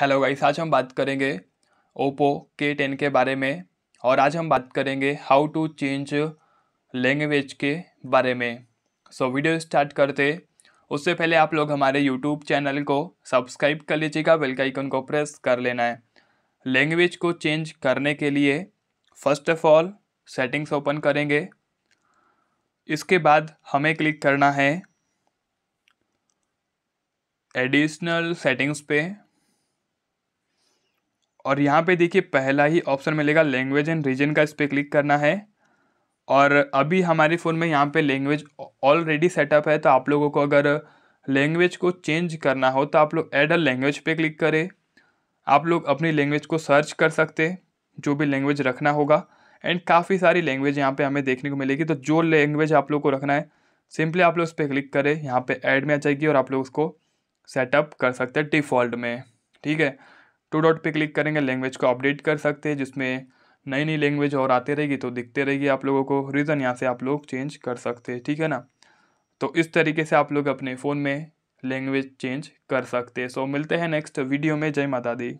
hello guys आज हम बात करेंगे ओप्पो के टेन के बारे में और आज हम बात करेंगे हाउ टू चेंज लैंग्वेज के बारे में सो so, वीडियो स्टार्ट करते उससे पहले आप लोग हमारे यूट्यूब चैनल को सब्सक्राइब कर लीजिएगा बेल का आइकन को प्रेस कर लेना है लैंग्वेज को चेंज करने के लिए first of all settings open करेंगे इसके बाद हमें क्लिक करना है एडिशनल सेटिंग्स पे और यहाँ पे देखिए पहला ही ऑप्शन मिलेगा लैंग्वेज एंड रीजन का इस पर क्लिक करना है और अभी हमारे फ़ोन में यहाँ पे लैंग्वेज ऑलरेडी सेटअप है तो आप लोगों को अगर लैंग्वेज को चेंज करना हो तो आप लोग एड अ लैंग्वेज पे क्लिक करें आप लोग अपनी लैंग्वेज को सर्च कर सकते जो भी लैंग्वेज रखना होगा एंड काफ़ी सारी लैंग्वेज यहाँ पर हमें देखने को मिलेगी तो जो लैंग्वेज आप लोग को रखना है सिंपली आप लोग उस पर क्लिक करें यहाँ पर एड में आ जाएगी और आप लोग उसको सेटअप कर सकते हैं डिफ़ॉल्ट में ठीक है टू डॉट पे क्लिक करेंगे लैंग्वेज को अपडेट कर सकते हैं जिसमें नई नई लैंग्वेज और आते रहेगी तो दिखते रहेगी आप लोगों को रीज़न यहाँ से आप लोग चेंज कर सकते हैं ठीक है ना तो इस तरीके से आप लोग अपने फ़ोन में लैंग्वेज चेंज कर सकते हैं सो मिलते हैं नेक्स्ट वीडियो में जय माता दी